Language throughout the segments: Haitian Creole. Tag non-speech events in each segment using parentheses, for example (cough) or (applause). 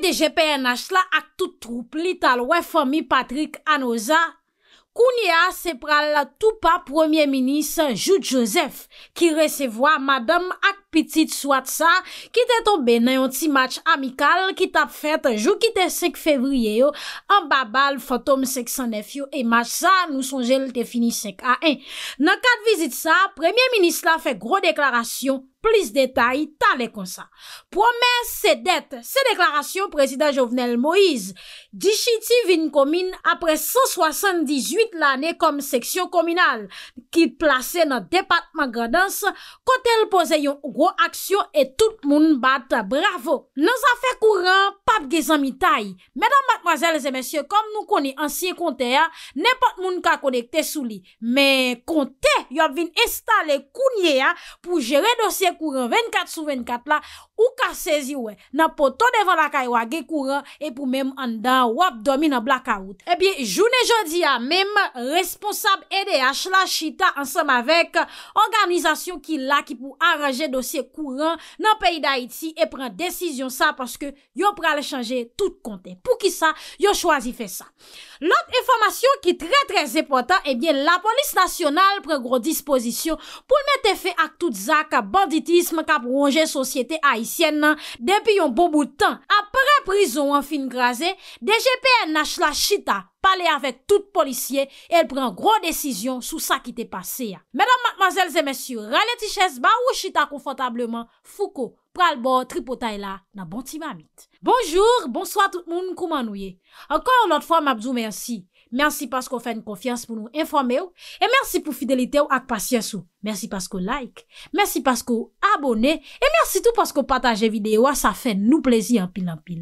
DGPNH la ak tout troupe li tal wè fòmi Patrik Anouza Kounia se pral la toupa premier minis Jout Joseph Ki resevo a madame ak pitit swat sa Ki te tombe nan yon ti match amikal ki tap fèt jou ki te sek febriye yo An babal fotom sek san defyo e mas sa nou son jel te fini sek a en Nan kat vizit sa premier minis la fe gro deklarasyon Plis detay, ta le konsa. Promen se det, se deklarasyon prezident Jovenel Moïse, di chiti vin komin apre 178 l'anè kom seksyon kominal, ki plase nan depat magredans, kote l pose yon ouro aksyon et tout moun bat bravo. Nans afè kourant, ge zanmi tay. Medan matmazel, zemensye, kom nou koni ansye konte ya, nepot moun ka konekte sou li. Me konte, yo vin estale kounye ya pou jere dosye kouren 24 sou 24 la ou ka sezi we. Na poto devan la kay wage kouren e pou mem an dan wap domi nan blakaout. Ebi, joun e jodi ya, mem responsab EDH la, chita ansam avek organizasyon ki la ki pou aranje dosye kouren nan peyi da iti e pren desisyon sa paske yo pral chan jè tout kontè. Pou ki sa, yo chwazi fè sa. Lout informasyon ki tre tre zepotan, ebyen eh la polis nasyonal pren gro disposisyon pou l mette fe ak tout zaka banditisme ka prongen sosyete aisyen nan depi yon bon boutan. Apre prizon an fin graze, DGPN na chla Chita pale avèk tout polisye el pren gro desisyon sou sa ki te pase ya. Medan matmazèl zè mèsyou, ralè ti chèz ba ou Chita konfantableman, fouko, pral bo, tripotay la, nan bon ti mamit. Bonjour, bonsoit tout moun kouman ouye. Ankor lout fwa mabzoumen, Mersi. Mersi paskou fè n konfians pou nou informè ou. E mersi pou fidelite ou ak pasyens ou. Mersi paskou like. Mersi paskou abone. E mersi tout paskou pataje videyo a ah, sa fè nou plezi an pil an pil.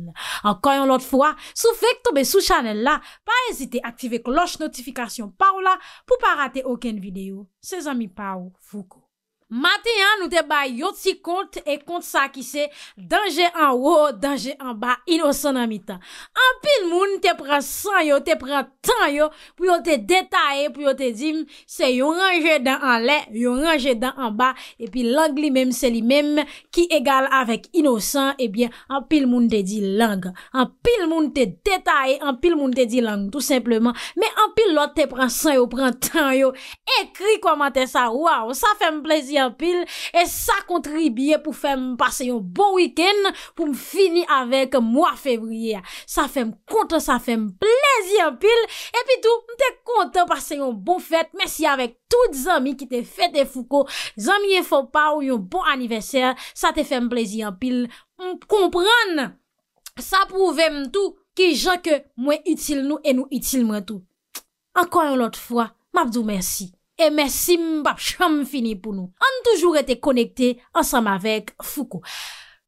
Ankoyon lot fwa, sou fèk tobe sou chanel la, pa enzite aktive kloche notifikasyon pa ou la, pou pa rate oken videyo. Se zami pa ou, foukou. Mate an nou te bay yo ti kont E kont sa ki se Danje an wo, danje an ba Inosan an mi ta An pil moun te pran san yo, te pran tan yo Pou yo te detaye, pou yo te dim Se yon anje dan an le Yon anje dan an ba E pi lang li mem se li mem Ki egal avek inosan E bien an pil moun te di lang An pil moun te detaye An pil moun te di lang tout simplement Me an pil lot te pran san yo, pran tan yo Ekri kwa mate sa Wow, sa fe mplezy pil, e sa kontribye pou fèm pase yon bon wikend pou m fini avek mwa febriye sa fèm konten, sa fèm plezi an pil, e pi tou m te konten pase yon bon fèt mèsi avèk tout zami ki te fè de fouko, zami e fò pa ou yon bon aniversèr, sa te fèm plezi an pil, m komprèn sa pou vèm tou ki jò ke mwen itil nou e nou itil mwen tou, ankon yon lot fwa, m apdou mèsi E mersi mbapcham fini pou nou. An toujou rete konekte ansam avek Fouko.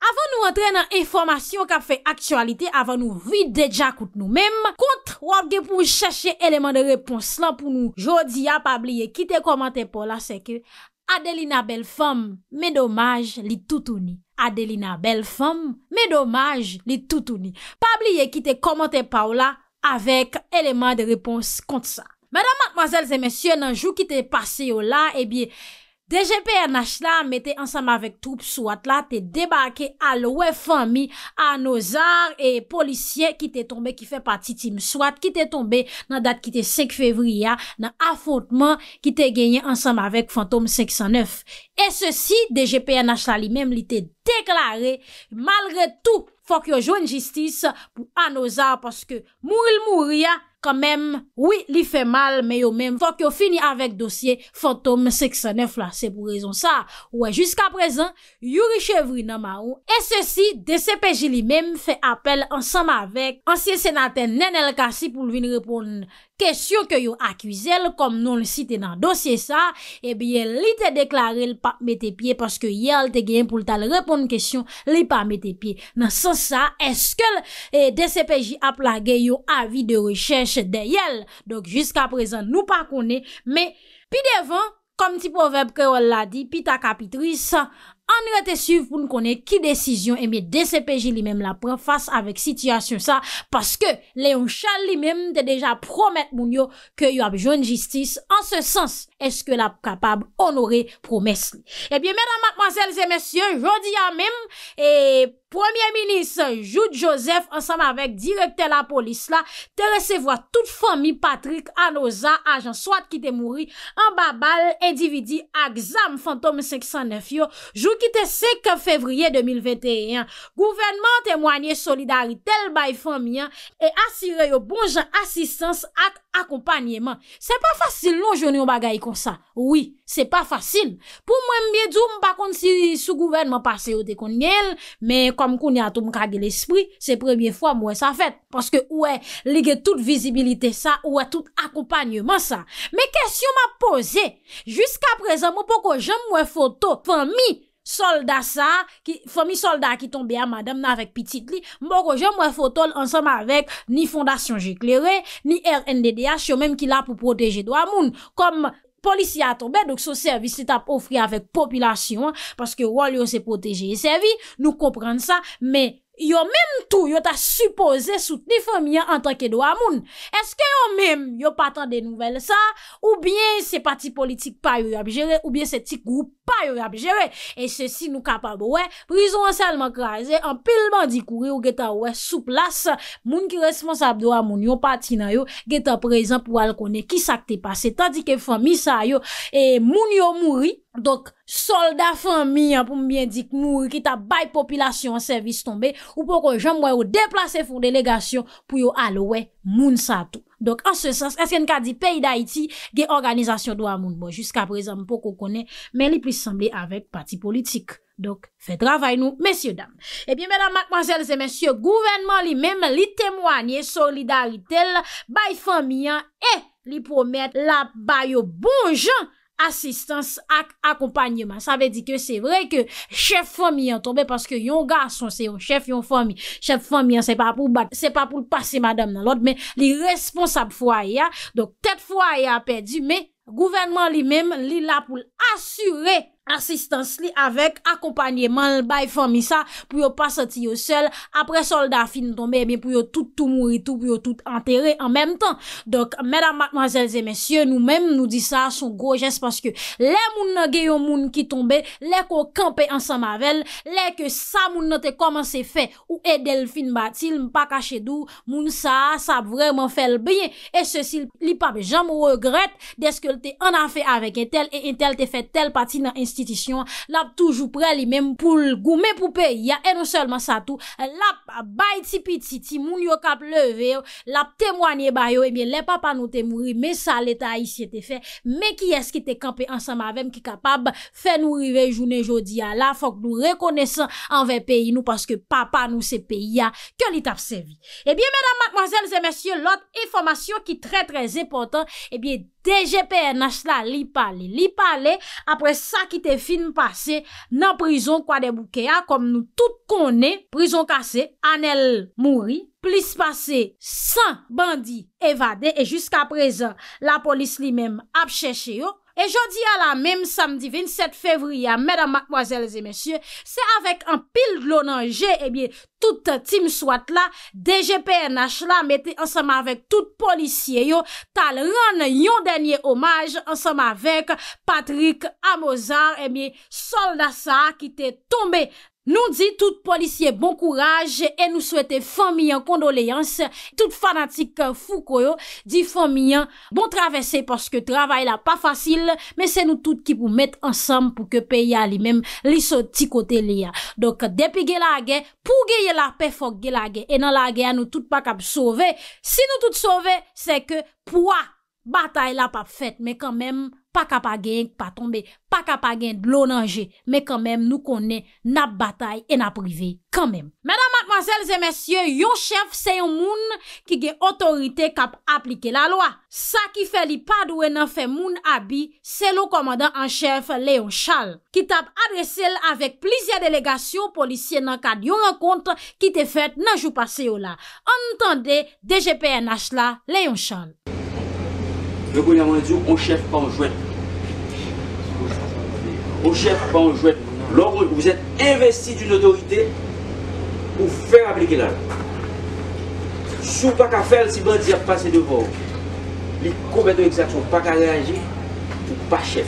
Avan nou entrenan informasyon kap fe aktualite, avan nou vide deja kout nou menm, kont wapge pou chache eleman de repons lan pou nou. Jodi a pabliye ki te komante pa ou la seke, Adelina bel fom, me domaj li toutouni. Adelina bel fom, me domaj li toutouni. Pabliye ki te komante pa ou la avek eleman de repons kont sa. Madame, mademoiselles et messieurs, nanjou ki te pase yo la, ebi, eh DGPNH la mette ansam avek troupe souat la, te debake alowe fami, anozar, e policye ki te tombe ki fe pati tim souat, ki te tombe nan dat ki te 5 fevriya, nan afotman ki te genye ansam avek fantom 509. E se si, DGPNH la li mem li te deklare, malre tou, fok yo joun jistis pou anozar, paske mou il mou ria. Kamem, oui, li fe mal, me yo men, fok yo fini avek dosye fantom 69 la, se pou rezon sa. Ouè, jiska prezen, yuri chevri nan ma ou, e se si, DCPJ li men, fe apel ansam avek ansye senaten Nenel Kasi pou vin repon Kèsyon kè yo akwize l, kom nou l site nan dosye sa, ebyen li te deklare l pa mète pie, paske yel te gen pou l tal repon kèsyon li pa mète pie. Nan sa sa, eske l e, DCPJ ap la gen yo avi de rechèche de yel. Dok, jisk ap rezan nou pa kone, me pi devan, kom ti poveb kè yo l la di, pi ta kapitris, an rete suv pou nou konen ki desisyon e eh mi DCPJ li mem la pre fase avek sityasyon sa, paske Leon Charles li mem de deja promet moun yo ke yo abjoun jistis an se sens. eske la kapab onore promes li. Ebyen eh menan matmazel zemesye, jodi ya mem, e premier minis, jout josef, ansam avek direkte la polis la, te resevo a tout fomi patrik, an oza, a jan swat kite mouri, an babal, endividi, ak zam fantom seksan nef yo, jout kite sek fevriye 2021, gouvenman temwanyen solidari tel bay fomi ya, e asire yo bonjan asistans ak akompanyeman. Se pa fasil nou jouni yon bagay konpanyen, sa. Ouye, se pa faksin. Pou mwen mbe djoum, pa kont si sou gouven mwen pase yo de kon nye l, me kom kon ya tou m kage l esprit, se premye fwa mwen sa fet. Paske ouye, ligye tout vizibilite sa, ouye tout akopanyo man sa. Me kesyon ma pose, jiska prezen mwen poko jen mwen foto fwa mi solda sa, fwa mi solda ki tombe a madame nan vek pitit li, mwen poko jen mwen foto ansanm avek ni fondasyon jeklere, ni RNDDH yo menm ki la pou proteje do amoun, kom Polisi a tombe, dok so servis se tap ofri avèk popilasyon, paske walyon se poteje. Servi nou komprende sa, men, yo menm tou yo ta suppose soutenifon miya an tanke do amoun. Eske yo menm yo patan de nouvel sa, ou bien se pati politik pa yo yo abjere, ou bien se tik group pa yo yo abjere. E se si nou kapab we, prizon anselman kreize, an pilman di kouri ou geta we souplas, moun ki responsab do amoun yo pati na yo, geta prezant pou al konen ki sakte pase, tandi ke fami sa yo, e moun yo mouri, Donk solda fami an pou mbyen dik mwou Ki ta bay popilasyon an servis tonbe Ou poko jom wè ou deplase foun delegasyon Pou yo alowe moun sa tou Donk an se sens esken ka di peyi da iti Ge organizasyon do a moun boj Jiska prezèm poko kone Men li plis samble avèk pati politik Donk fè dravay nou mesye dam Ebyen menan mak mansel se mesye Gouvenman li menm li temwanyè Solidaritel bay fami an E li promet la bay yo bon jan Asistans ak akompanyman. Sa ve di ke se vre ke chef fomi an tombe paske yon gason se yon chef yon fomi. Chef fomi an se pa pou bat. Se pa pou pase madam nan lot. Men li responsab fwa ya. Dok tet fwa ya perdi. Men. gouvenman li mèm li la pou l'assurè asistans li avèk akompanyèman l'bay fòm i sa pou yo pas soti yo sèl, apre soldat fin tombe, eh pou yo tout tout mouri pou yo tout enterè en mèm tan dok, mèdam, matmazèlzè, mèsyè nou mèm nou di sa sou grojès paske lè moun nan geyo moun ki tombe lè ko kampe ansan mavel lè ke sa moun nan te koman se fè ou e delfin batil mpa kache dò, moun sa sa vreman fèl bèye, e se sil li pa be jan mou regret, deske l te an afe avèk et tel et tel te fè tel pati nan institisyon, lap toujou prè li mèm pou l'goumè pou pè, ya enou sèlman sa tou, lap bay ti piti ti moun yo kap leve, lap temwanyè bay yo, ebyè eh le papa nou te mouri, me sa leta a yisi te fè, me ki eski te kampe ansama avèm ki kapab, fè nou rive jounè jodi a la, fòk nou rekonesan anve pè inou, paske papa nou se pè, ya ke li tap se vi. Ebyè eh mèdam, mèdames, mèdames, mèdames, lòt informasyon ki trè trè zè potan, ebyè, eh DGPN na chla li pale, li pale apre sa ki te film pase nan prison kwa debukea kom nou tout konen, prison kase, anel mouri, plis pase san bandi evade e jusqu aprezen la polis li men apcheche yo E jodi a la mèm samdi 27 fevriya, mèdam makmoazèles e mèsyè, se avèk an pil glonanje, ebyè, tout tim swat la, DGPNH la, mète ansama avèk tout polisye yo, tal ran yon denye omaj ansama avèk Patrick Amozar, ebyè, eh solda sa ki te tombe. Nou di tout polisye bon kouraj e nou souwete familyan kondoleyans, tout fanatik fou koyo, di familyan bon travesse paske travay la pa fasil, men se nou tout ki pou met ansam pou ke pe ya li men, li sou tikote li ya. Dok depi ge la ge, pou ge ye la pe fok ge la ge, e nan la ge a nou tout pak ap sove, si nou tout sove, se ke pou a batay la pa fet, men kan men... pa ka pa genk pa tombe, pa ka pa genk blonanje, me kanmem nou konen na batay e na prive kanmem. Mèdam matmazèl zè mèsyè, yon chèf se yon moun ki ge otorite kap aplike la loa. Sa ki fè li padouè nan fè moun abi, se lo komandan an chèf Léon Chal, ki tap adresèl avèk plizè delegasyon polisyè nan kad yon renkontre ki te fèt nan joupa se yon la. Entendè DGPNH la, Léon Chal. Le bonheur dit, chef pas en jouet. au chef pas en jouet. Lorsque vous êtes investi d'une autorité pour faire appliquer la loi. Si vous pas qu'à faire, si vous dire passer devant, les complètement exactions, pas qu'à réagir, ou pas chef.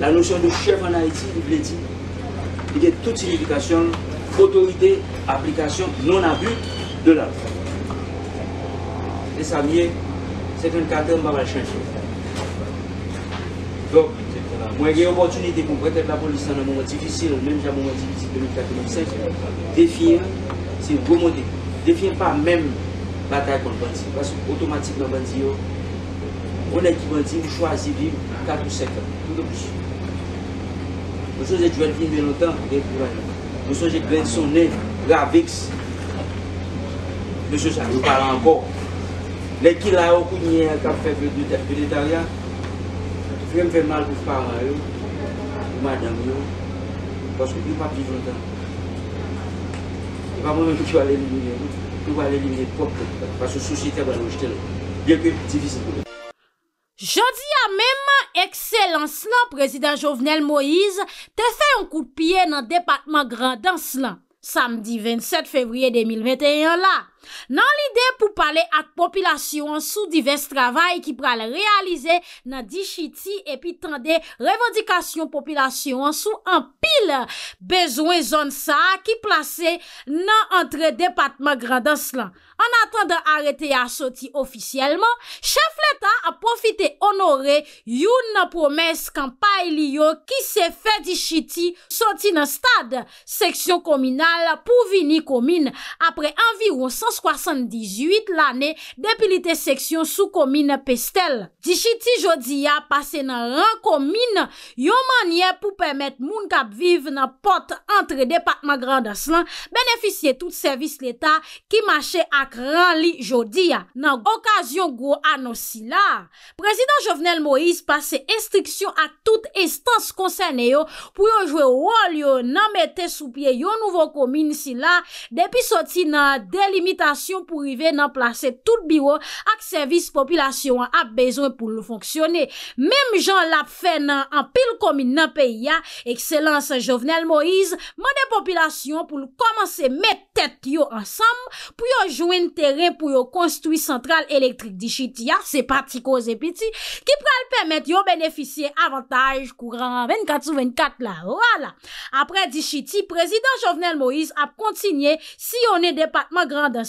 La notion de chef en Haïti, il dit, il y a toute signification, autorité, application, non abus de la loi. Et ça vient 54 an ba ba chanj yo. Don, mwen genye oportunite pou brete la polisan nan moun modifisir, mwen jav moun modifisir 2045, defyir si moun modifisir. Defyir pa mèm batay kon bandi. Pas automati kon bandi yo, mwen ek ki bandi, chou a ziviv, 4 ou 7 an. Tout de plus. Mwen chou zè djwen fin de notan, mwen chou zè djwen sonen, ravix, mwen chou zè djwen palan anpòr, Lè ki la yo kounye ka fevre de terpilitaria, fèm fèm al pou fpa anayon, ou man yam yon, poske pou pa pi vanda. E pa moun mè ki chwa lè li mè, chwa lè li mè popè, pas sou souci te wè jwè jwè jte lè. Je kwen ti visi pou lè. Jodi a mèman, ekselans lan, prezident Jovenel Moïse, te fè yon koupiè nan depatman grandans lan, samdi 27 fevriye 2021 la. nan lide pou pale ak popilasyon sou divest travay ki pral realize nan di chiti epi tan de revodikasyon popilasyon sou an pil bezwen zon sa ki plase nan antre depatman gradas lan. An atan de arete a soti ofisyelman chef leta a profite onore yon na promes kan pae liyo ki se fe di chiti soti nan stad seksyon kominal pou vini komine apre environsan 78 l'anè depilite seksyon sou komine pestel. Dichiti jodi ya pase nan ran komine, yon manye pou pemet moun kap vive nan pot entre depatman grandas lan beneficye tout servis l'Etat ki mache ak ran li jodi ya nan okasyon go anon sila. Prezident Jovenel Moïse pase estriksyon ak tout estans konsen yo pou yo jwe wol yo nan mette sou pie yon nouvo komine sila depi soti nan delimit pou rive nan plase tout biwo ak servis populasyon an ap bezon pou l'fonksyonne. Mem jan l ap fè nan an pil komine nan peyi ya, ekselans an Jovenel Moïse, man de populasyon pou l komanse met tèt yo ansam pou yo jwen teren pou yo konstoui sentral elektrik di Chiti ya, se pati koze piti ki pral pèmet yo beneficye avantaj kouran 24-24 la, wala. Apre di Chiti prezident Jovenel Moïse ap kontinye si yon e departman grand dan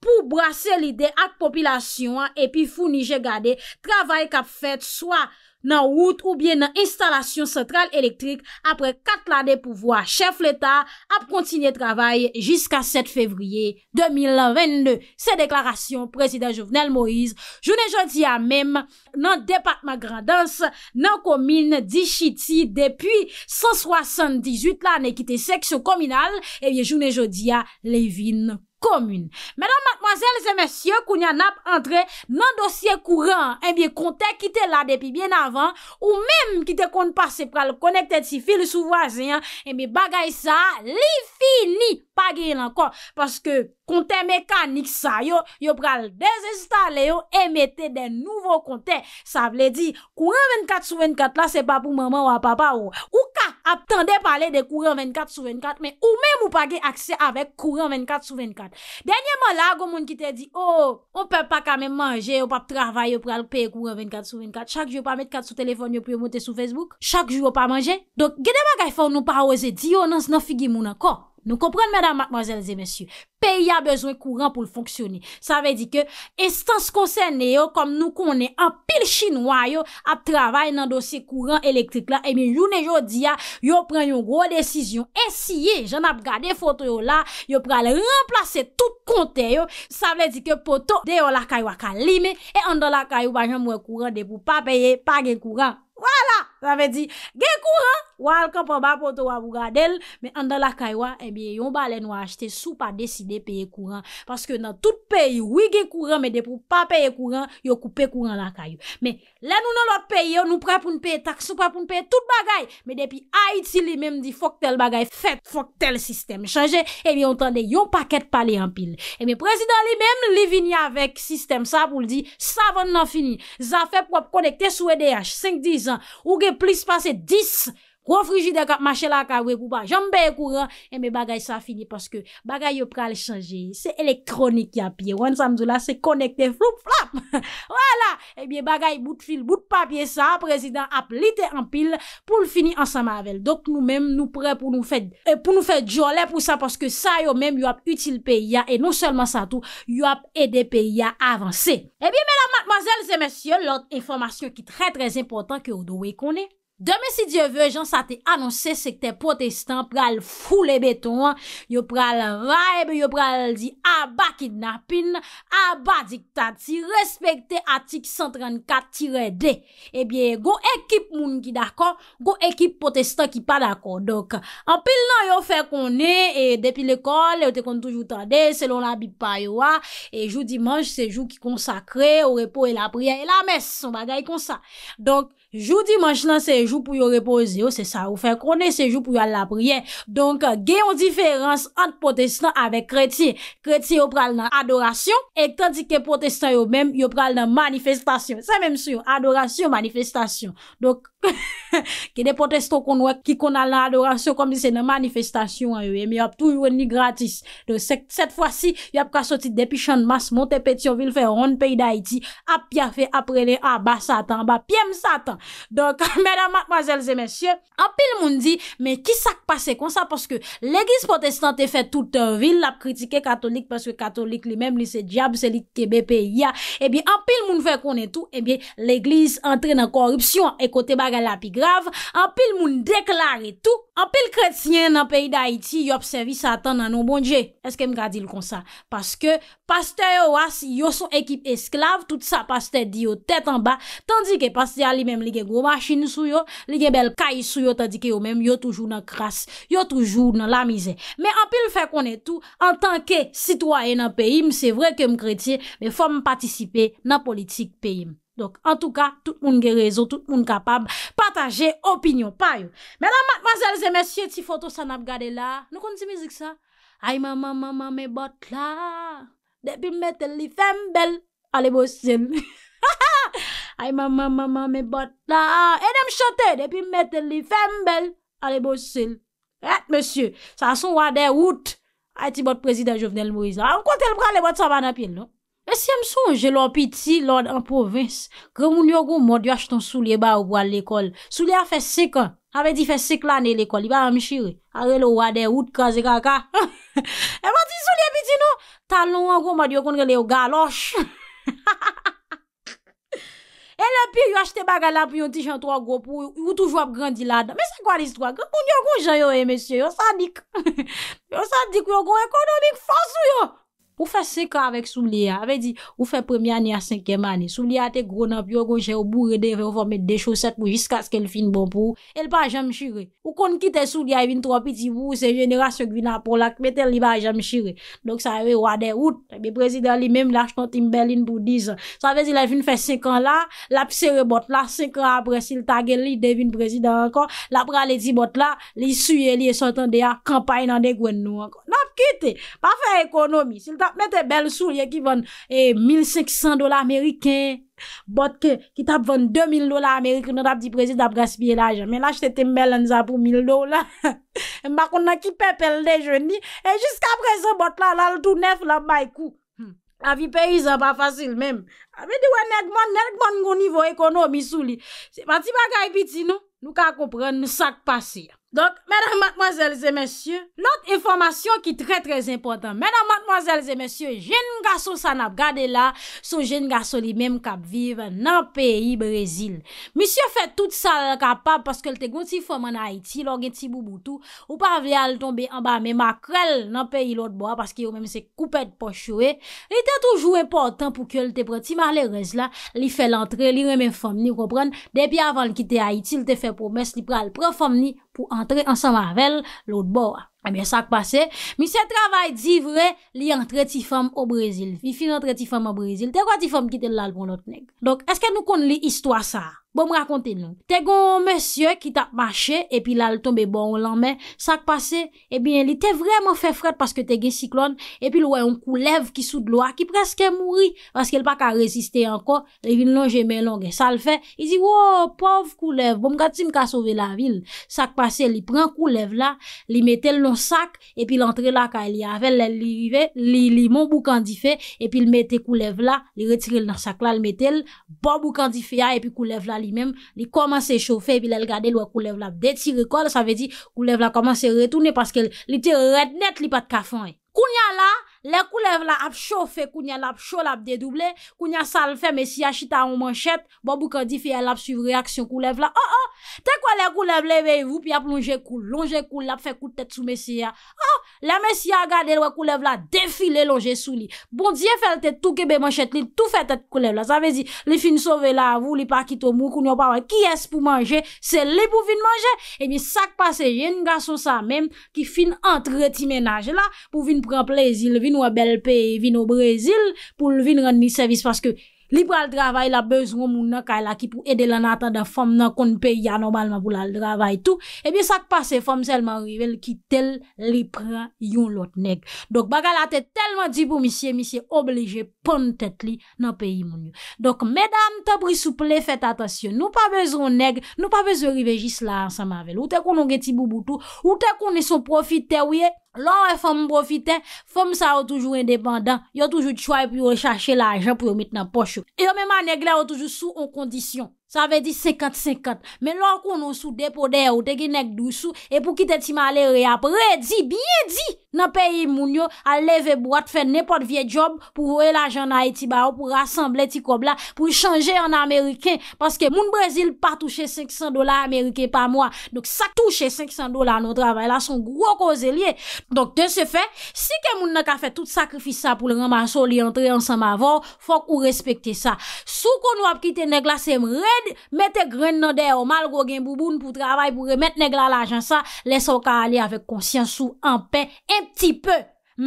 pou brase lide ak popilasyon epi fou nije gade travay kap fet swa nan wout ou bien nan instalasyon sentral elektrik apre 4 lade pou vwa chef l'Etat ap kontinye travay jiska 7 fevriye 2022 se deklarasyon Prezident Jovenel Moïse jounen jodi a mem nan Departement Grandens nan komine di Chiti depi 178 nan ekite seksyon kominal jounen jodi a Levine Mwenon matmwazèl zè mèsyè kou nyan ap antre nan dosye kou ran, mwen kontè kite la depi bien avan, ou mèm kite kont pasè pral konekte tsi fil sou wazen, eh mwen bagay sa, li fini. Pagye lankor, paske kontè mekanik sa yo, yo pral dezestale yo e mette den nouvo kontè. Sa vle di, kouren 24 sou 24 la se pa pou maman ou apapa yo. Ou ka, ap tende pale de kouren 24 sou 24, men ou men mou pagye akse avek kouren 24 sou 24. Denye man la, go moun ki te di, oh, on pe pa kamen manje, yo pap travay, yo pral pe kouren 24 sou 24. Chak jyo pa mette kat sou telefon, yo pou yo monte sou Facebook. Chak jyo pa manje. Donk, gede bag iPhone ou pa wese di yo, nan se nan figye moun lankor. Nou kompren mèdame, mademoiselles et messieurs, pe y a bezwen kourant pou l'fonksyonner. Sa ve di ke, estans konsenney yo, kom nou konen an pil chinois yo, ap travay nan dosye kourant elektrik la, e mi younen yo di ya, eh, yo pren yon gro desisyon, esye, jen ap gade fotoy yo la, yo pre al remplase tout konter yo, sa ve di ke poto, deyo la kayo akalime, e an do la kayo bajan mwen kourant, de pou pa peye, pa gen kourant. Wala! Rame di, ge kouran, wal kapon ba poto wabou ga del, me an dan lakaywa, ebi eh yon balen wache te sou pa deside peye kouran. Paske nan tout peyi, wi ge kouran, me depou pa peye kouran, yo koupe kouran lakaywa. Me, len nou nan lot peyi, yo nou pre pou npeye taksou, pre pou npeye tout bagay, me depi Haiti li mem di fok tel bagay, fet fok tel sistem. Chanje, ebi eh yon tande yon paket pale yon pil. Ebi eh prezident li mem li vini avek sistem sa pou li di sa van nan fini. Za fe pou ap konekte sou EDH, 5-10 an, ou ge plus passé 10 Gwo friji de machè la ka we pou ba jambè kouran. E eh, mi bagay sa fini paske bagay yo pral chanje. Se elektronik ya piye. Wan samzou la se konekte flup flap. Wala. E mi bagay bout fil bout papye sa. Prezident ap lite an pil pou l'fini ansan mavel. Dok nou menm nou pre pou nou fet jolè pou sa. Paske sa yo menm yo ap util piya. E non selman sa tou yo ap ede piya avanse. E eh bi menan matmazel se mensyon. Lort informasyon ki tre tre important ki ou do we konen. Deme si Diyo ve, jan sa te anonsen se te potestan pral foule beton an, yo pral raybe, yo pral di abakidnapin, abadiktati, respekte atik 134-2. Ebyen, eh go ekip moun ki dakon, go ekip potestan ki pa dakon. Dok, an pil nan yo fe konen, e depil ekol, e o te konen toujou tade, selon la bipaywa, ah, e jou dimanj, se jou ki konsakre, ou repo e la prien, e la mes, son bagay konsa. Donk, Jou dimanche lan se jou pou yo repose yo, se sa ou fe konen se jou pou yo la prien. Donk gen yon diferans ant protestant avek kreti. Kreti yo pral nan adorasyon, e ktanti ke protestant yo menm yo pral nan manifestasyon. Se menm sou yo, adorasyon, manifestasyon. (laughs) ki de protestant kon wèk ki kon al nan adorasyon kom di se nan manifestasyon yon yon e ap tou yon ni gratis set fwa si yon ap ka soti depishan mas monte petyon vil fè ronde peyi da iti ap ya fè apre le a ah, ba satan ba piem satan donk (laughs) mèdame, mademasele, zemesye apil moun di men ki sak pase kon sa paske lèglise protestant te fè tout an vil ap kritike katolik paske katolik li mèm li se diab se li kebepe ya epi eh apil moun fè konen tou epi eh lèglise antre nan korupsyon ekote ba la pi grav, an pil moun deklare tou, an pil kretien nan peyi da iti, yo observi satan nan nou bonje eske m ka dil kon sa, paske paste yo as, yo son ekip esklav, tout sa paste di yo tet an ba, tandike paste a li menm li ge gwo machin sou yo, li ge bel kay sou yo, tandike yo menm yo toujou nan kras, yo toujou nan la mize me an pil fe konen tou, an tanke sitwayen nan peyim, se vre ke m kretien, me fom patisipe nan politik peyim Donk, an tou ka, tout moun gen rezo, tout moun kapab pataje opinyon, payo. Mè nan, mademoiselles et messieurs, ti foto sa nap gade la, nou kon ti mizik sa? Ay, mama, mama, me bot la, depi mette li fembel, ale bo sèl. (laughs) Ay, mama, mama, me bot la, et dem chote, depi mette li fembel, ale bo sèl. Et, eh, messieurs, sa ason wade wout, ay ti bot prezident Jovenel Moïse. An ah, kontel bran le bot sa ban apil, non? Mè se msonje lò piti lòd an povins, gè moun yò gò mod yò achet an souliye ba ou gwa l'ekol. Souliye a fe sek an, ave di fe sek lan e l'ekol, i ba amchire, are lò wade wout kaze kaka. (laughs) E mati souliye piti nou, talon an gò madi yò kondre lè yò galosh. (laughs) E lè pi yò achete bagala pi yon tijan to a gò pou yon toujwa ap grandilada. Mè se gwa l'istwa, gè moun yò gò jan yò e mesye, yon sa dik, (laughs) yon sa dik yon gò ekonomik fos ou yon. Ou fè sekan avèk sou liya, avè di, ou fè premi anè a senkemanè, sou liya te gro nan pyo gòn jè ou bourèdè, vè ou fò mèt de chosèt mò, jiska skèl fin bon pou, el pa jèm chire. Ou kon kite sou liya evin tropi di vò, se jènera se gvinan pou lak, metèl li ba jèm chire. Donk sa evè wade wout, mè prezidè li mèm lak chnotim belin pou dizan. Sa vè di la evin fè sekan la, la pse re bot la, sekan apre sil tagè li devin prezidè ankon, la pralè di bot la, Met e bel sou ye ki von 1,500 dola Ameriken, bot ke ki tap von 2,000 dola Ameriken nan ap di prezid ap gaspye la jen, men la jte te melen za pou 1,000 dola. Mbakon nan ki pepel de jen ni, e jiska prezen bot la, la loutou nef la bay kou. A vi pey zan pa fasil menm. A ah, vi diwe negman, negman gounivon ekonomi sou li. Se pati baka epiti non? nou, nou ka kompren nou sak pasi ya. Donk, mèdè mèdè mwazèlzè mèsyè, lòt informasyon ki trè trè impotant. Mèdè mwazèlzè mèsyè, jèn gasson san ap gade la, son jèn gasson li mèm kap viv nan peyi Brezil. Misyè fè tout sa kapap, paske l te gonti fòm an Haiti, lò gè ti bou boutou, ou pa vè al tombe an ba mè ma krel nan peyi lòt boa, paske yo mèm se koupèd pochouè. Li te toujou impotant pou ke l te prati, mèm lè rej la, li fè l antre, li remè fòm ni, ou pran, debi avan l kite Haiti, l te fè promès li pr Ou antre ansama avel lout bo a. Abyen sa k pase. Mi se travay di vre li antre ti fam o Brezil. Vi fin antre ti fam o Brezil. Te kwa ti fam kite lal pou not neg. Dok eske nou kon li histwa sa a? Bon mrakonte nou Tè gon mèsyè ki tap mache E pi la l tombe bon l anmen Sak pase E bin li tè vreman fè fred Paske tè gen siklon E pi l wè yon koulev ki sou dloa Ki preske mouri Vaske l pa ka reziste anko Le vil non jeme l anmen Sal fe I zi wò pov koulev Bon mkati mka sove la vil Sak pase li pren koulev la Li metel non sak E pi l antre la ka li avel Li li mon bou kandife E pi l metel koulev la Li retire l nan sak la Li metel Bon bou kandife ya E pi koulev la li menm li komanse chowfe vilal gade lwa koule vla deti rekol sa ve di koule vla komanse retounen paske li te ret net li pat kafon kounyan la Le koulev la ap chou fe kounye la ap chou la ap dedouble Kounye sal fe mesya chita ou manchet Bo bou kandifye la ap suiv reaksyon koulev la Oh oh Te kwa oh, le koulev le veye vou pi ap longe koule Longe koule la fe koute tet sou mesya Oh Le mesya gade lwe koulev la defile longe sou li Bondye felte touke be manchet li Tou fe tet koulev la Zavezi Li fin sove la avou li pakito mou Kounye wap avay Ki es pou manje Se li pou vin manje E mi sak pase Yen nga son sa mem Ki fin antre eh ti menaje la Pou vin pran plezi Le vin nou a bel pe vin ou Brezil pou vin ran ni servis paske libra l dravay la bezron moun nan ka la ki pou edel anata da fom nan kon pe ya normalman pou la l dravay tou ebyen eh sak pase fom selman rivel ki tel libra yon lot neg dok baga la te telman di pou misye misye oblije pon tet li nan peyi moun yo dok medan tabri souple fete atasyon nou pa bezron neg nou pa bezron rivel jis la san mavel ou te konon geti bou boutou ou te konon sou profite ouye Lò wè fòm m profite, fòm sa wò toujou indépandan, yò toujou tchouay pou yò chache la ajan pou yò mit nan poche. E yò mèman negle wò toujou sou on kondisyon. sa ve di 50-50, men lor konon sou depo de ou, de genek dousou, e pou kite ti male re apre, di, biye di, nan peyi moun yo, a leve boat, fe nepot vie job, pou vwe la jan a iti ba ou, pou rassemble ti kob la, pou chanje an Amerike, paske moun Brazil pa touche 500 dola Amerike pa mwa, dok sa touche 500 dola anon travay la, son gro koze liye, dok de se fe, si ke moun neka fe tout sakrifisa pou le ramaso li entre ansam avor, fok ou respekte sa, sou konon ap kite neg la se mre, Mette gren nan dey omal gogen bouboun pou travay pou remet negla la jan sa. Leso ka ali avek konsyansou, anpe, e pti pe.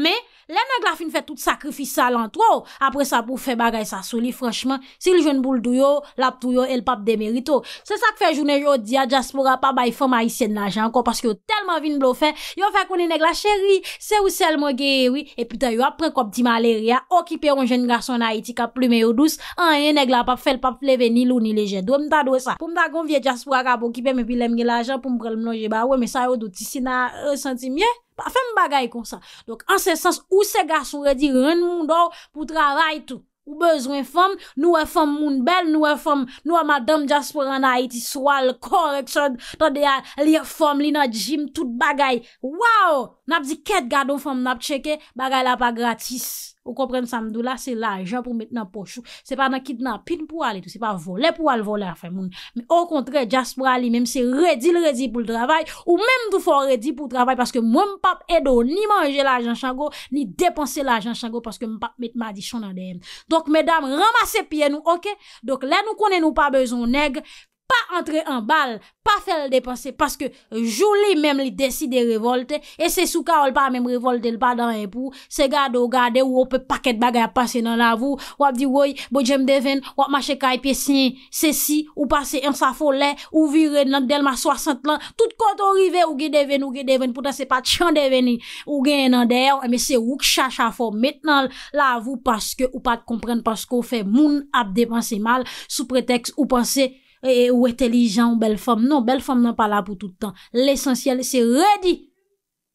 Me? Le neg la fin fè tout sakrifis sa lantwo, apre sa pou fè bagay sa soli, franchman, si l joun bouldou yo, lap tou yo, el pap demerito. Se sa k fè jounen yo di a, Jaspora pa bay fè ma yi sèd na janko, pask yo telman vin blo fè, yo fè kounen neg la chéri, se ou sel mo geyewi, e putan yo apren kop di maleri ya, okipè yon joun garso na iti ka plume yo dous, an yon neg la pap fè l pap pleve ni lou ni leje, dwe mta dwe sa. Pou mta konvye Jaspora ka bokipè me pi lemge la janko, pou mprel mlo jeba, we me sa yo douti si na euh, senti mye. Pa fe m bagay kon sa. Dok, an se sens, ou se gas ou re di ren moun do pou tra ray tou. Ou bezwen fom, nou e fom moun bel, nou e fom, nou a e madame Jasper an a iti swal, korekson, tade a li e fom, li nan jim, tout bagay. Wow! Nap di ket gado fom nap cheke, bagay la pa gratis. Ou kompren samdou la, se la ajan pou met nan pochou. Se pa nan kit nan pin pou al etou. Se pa vole pou al vole afen moun. Me o kontre, jas pou ali, mem se redi l redi pou l travay. Ou mem tou fò redi pou l travay. Paske mwen mpap edo ni manje la ajan chango, ni depanse la ajan chango. Paske mpap met ma di chon nan dem. Dok, medam, ramase piye nou, ok? Dok, la nou konen nou pa bezon neg. pa entre an bal, pa fel depanse, paske joulé mèm li desi de revolte, e se sou ka ou l pa mèm revolte l pa dan epou, se gado gade ou ou pe paket baga ap pase nan avou, wap di woy, bojèm devèn, wap mache kaj pe sinye, se si, ou pase en safo lè, ou vire nan delma 60 lan, tout koto rive ou ge devèn, ou ge devèn, pou ta se pat chan devèn, ou gen nan der, eme se wouk chacha fo, metnan l avou, paske ou pat kompren, paske ou fe moun ap depanse mal, sou preteks ou pase, E, e, ou etelijan ou bel fom. Non, bel fom nan pa la pou toutan. L'esensyel se redi.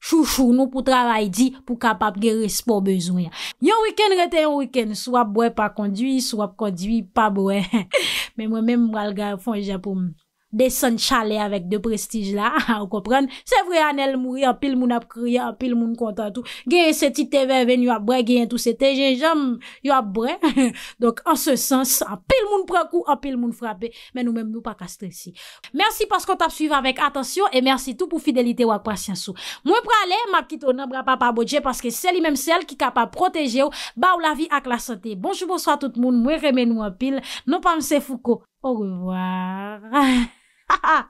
Chou chou nou pou travay di pou kapap ge respon bezoun ya. Yon wikend rete yon wikend. Swap boye pa kondwi, swap kondwi pa boye. (laughs) Men mwen men mwal ga fon japon. Desen chale avèk de prestij la Ou kopren Se vre anel mou yon pil moun ap kri Yon pil moun kontan tou Gen yon se ti te ven ven yon ap bre Gen yon tou se te gen jom yon ap bre Donk an se sens An pil moun prek ou an pil moun frape Men nou menm nou pa kastre si Mersi pas kon tap suiv avèk Atansyon e mersi tout pou fidelite wak pas yon sou Mwen prale makit ou nan bra pa pa bodje Paske seli menm sel ki kapa proteje ou Ba ou la vi ak la sante Bonjoubo swa tout moun Mwen remen nou ap pil Non pam se fouko Ou revoar (laughs) Ha (laughs) ha!